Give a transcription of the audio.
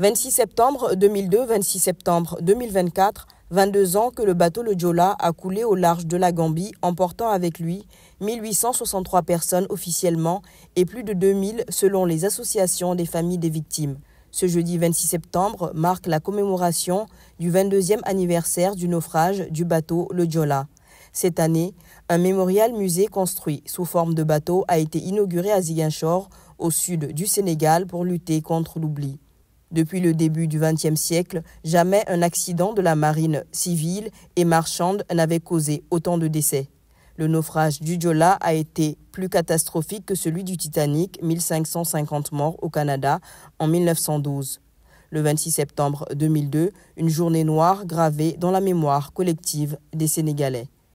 26 septembre 2002, 26 septembre 2024, 22 ans que le bateau le Jola a coulé au large de la Gambie, emportant avec lui 1863 personnes officiellement et plus de 2000 selon les associations des familles des victimes. Ce jeudi 26 septembre marque la commémoration du 22e anniversaire du naufrage du bateau le Jola. Cette année, un mémorial musée construit sous forme de bateau a été inauguré à Ziguinchor, au sud du Sénégal, pour lutter contre l'oubli. Depuis le début du XXe siècle, jamais un accident de la marine civile et marchande n'avait causé autant de décès. Le naufrage du Jola a été plus catastrophique que celui du Titanic, 1550 morts au Canada en 1912. Le 26 septembre 2002, une journée noire gravée dans la mémoire collective des Sénégalais.